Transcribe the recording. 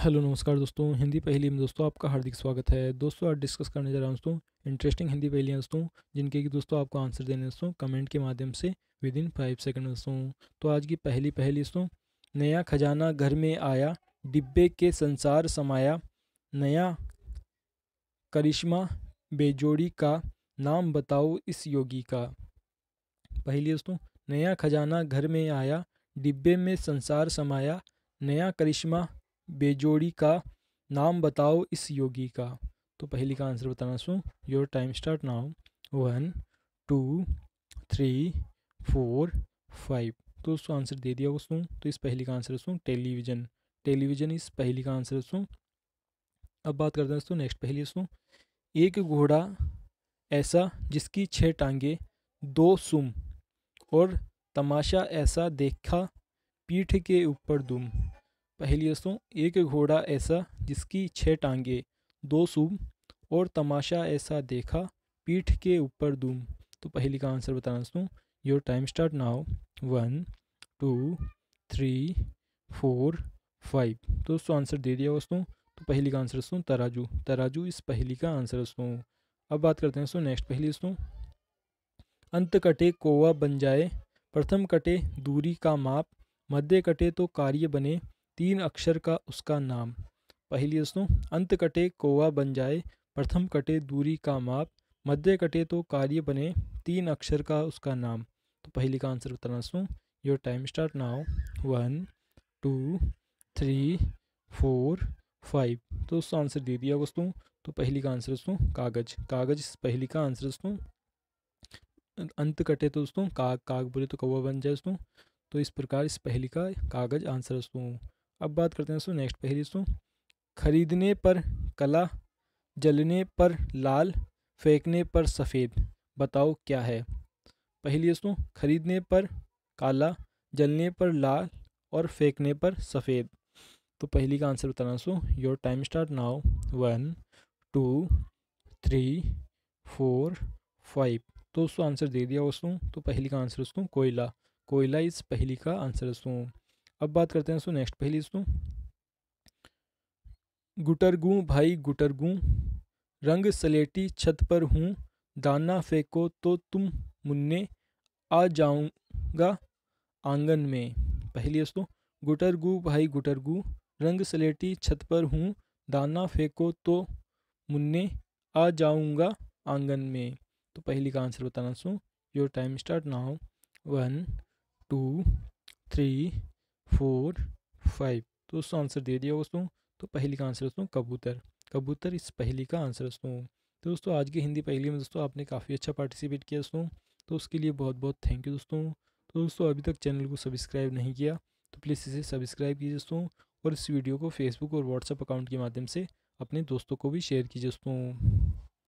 hello नमस्कार दोस्तों हिंदी पहली में दोस्तों आपका हार्दिक स्वागत है दोस्तों आज डिस्कस करने जा रहा हूँ दोस्तों इंटरेस्टिंग हिंदी पहलियाँ दोस्तों जिनके कि दोस्तों आपको आंसर देने दोस्तों कमेंट के माध्यम से विद इन फाइव सेकेंड दोस्तों तो आज की पहली पहली दोस्तों नया खजाना घर में आया डिब्बे के संसार समाया नया करिश्मा बेजोड़ी का नाम बताओ इस योगी का पहली दोस्तों नया खजाना घर में आया डिब्बे में संसार समाया नया करिश्मा बेजोड़ी का नाम बताओ इस योगी का तो पहले का आंसर बताना so your time start now one two three four five तो उसको आंसर दे दिया उसको तो इस पहली का आंसर उसको टेलीविज़न टेलीविज़न इस पहली का आंसर उसको अब बात करते हैं दोस्तों नेक्स्ट पहली उसको एक घोड़ा ऐसा जिसकी छः टांगे दो सुम और तमाशा ऐसा देखा पीठ के ऊपर दुम पहली सो एक घोड़ा ऐसा जिसकी छः टांगे दो सूब और तमाशा ऐसा देखा पीठ के ऊपर दूम तो पहली का आंसर बताना दोस्तों your time start now one two three four five तो दोस्तों आंसर दे दिया दोस्तों तो पहली का आंसर दोस्तों तराजू तराजू इस पहली का आंसर दोस्तों अब बात करते हैं दोस्तों नेक्स्ट पहली दोस्तों अंत कटे कोवा बन जाए प्रथम कटे दूरी का माप मध्य कटे तो कार्य बने तीन अक्षर का उसका नाम पहली दोस्तों अंत कटे कोवा बन जाए प्रथम कटे दूरी का माप मध्य कटे तो कार्य बने तीन अक्षर का उसका नाम तो पहली का आंसर बताना दोस्तों your time start now one two three four five तो दोस्तों आंसर दे दिया दोस्तों तो पहली का आंसर दोस्तों कागज कागज पहली का आंसर दोस्तों अंत कटे तो दोस्तों काग काग बोले तो कौवा बन जाए दोस्तों तो इस प्रकार इस पहली का कागज आंसर दोस्तों अब बात करते हैं दोस्तों नेक्स्ट पहली दोस्तों खरीदने पर कला जलने पर लाल फेंकने पर सफ़ेद बताओ क्या है पहली दोस्तों खरीदने पर काला जलने पर लाल और फेंकने पर सफ़ेद तो पहली का आंसर बताना so your time start now one two three four five तो उसको आंसर दे दिया उसको तो पहली का आंसर उसको कोयला कोयला इस पहली का आंसर उसको अब बात करते हैं दोस्तों नेक्स्ट पहली दोस्तों गुटरगू भाई गुटरगू रंग सलेटी छत पर हूँ दाना फेंको तो तुम मुन्ने आ जाऊंगा आंगन में पहली दोस्तों गुटरगू भाई गुटरगू रंग सलेटी छत पर हूँ दाना फेंको तो मुन्ने आ जाऊँगा आंगन में तो पहली का आंसर बताना so your time start now one two three four five तो उसको आंसर दे दिया दोस्तों तो पहली का आंसर दोस्तों कबूतर कबूतर इस पहली का आंसर दोस्तों तो दोस्तों आज की हिंदी पहली में दोस्तों आपने काफ़ी अच्छा पार्टिसिपेट किया दोस्तों तो उसके लिए बहुत बहुत थैंक यू दोस्तों तो दोस्तों अभी तक चैनल को सब्सक्राइब नहीं किया तो प्लीज़ इसे सब्सक्राइब कीजिए दोस्तों और इस वीडियो को फेसबुक और व्हाट्सएप अकाउंट के माध्यम से अपने दोस्तों को भी शेयर कीजिए दोस्तों